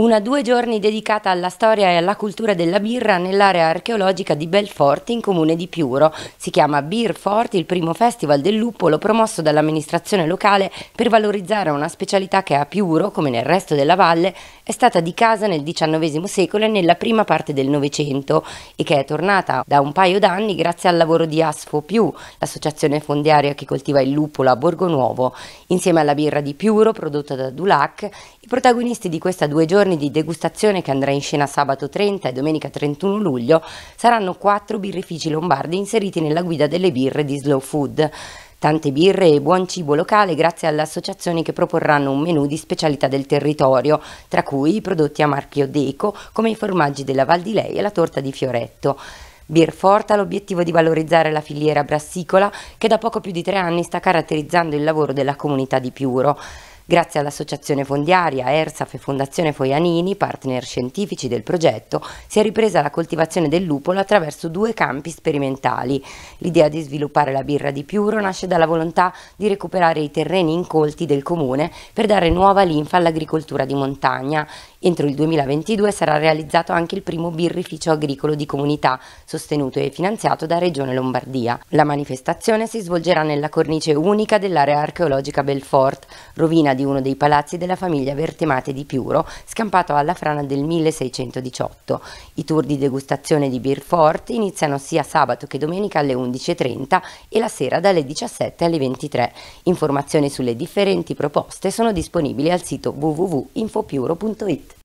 Una due giorni dedicata alla storia e alla cultura della birra nell'area archeologica di Belforti in comune di Piuro. Si chiama Beer Forti, il primo festival del luppolo promosso dall'amministrazione locale per valorizzare una specialità che a Piuro, come nel resto della valle, è stata di casa nel XIX secolo e nella prima parte del Novecento e che è tornata da un paio d'anni grazie al lavoro di Asfo Più, l'associazione fondiaria che coltiva il luppolo a Borgo Nuovo. Insieme alla birra di Piuro prodotta da Dulac, i protagonisti di questa due giorni giorni di degustazione che andrà in scena sabato 30 e domenica 31 luglio saranno quattro birrifici lombardi inseriti nella guida delle birre di Slow Food. Tante birre e buon cibo locale grazie alle associazioni che proporranno un menù di specialità del territorio, tra cui i prodotti a marchio Deco come i formaggi della Val di Lei e la torta di Fioretto. Birfort ha l'obiettivo di valorizzare la filiera brassicola che da poco più di tre anni sta caratterizzando il lavoro della comunità di Piuro. Grazie all'Associazione Fondiaria, ERSAF e Fondazione Foianini, partner scientifici del progetto, si è ripresa la coltivazione del lupolo attraverso due campi sperimentali. L'idea di sviluppare la birra di Piuro nasce dalla volontà di recuperare i terreni incolti del comune per dare nuova linfa all'agricoltura di montagna. Entro il 2022 sarà realizzato anche il primo birrificio agricolo di comunità, sostenuto e finanziato da Regione Lombardia. La manifestazione si svolgerà nella cornice unica dell'area archeologica Belfort, rovina di di uno dei palazzi della famiglia Vertemate di Piuro, scampato alla frana del 1618. I tour di degustazione di Fort iniziano sia sabato che domenica alle 11.30 e la sera dalle 17 alle 23. Informazioni sulle differenti proposte sono disponibili al sito www.infopiuro.it.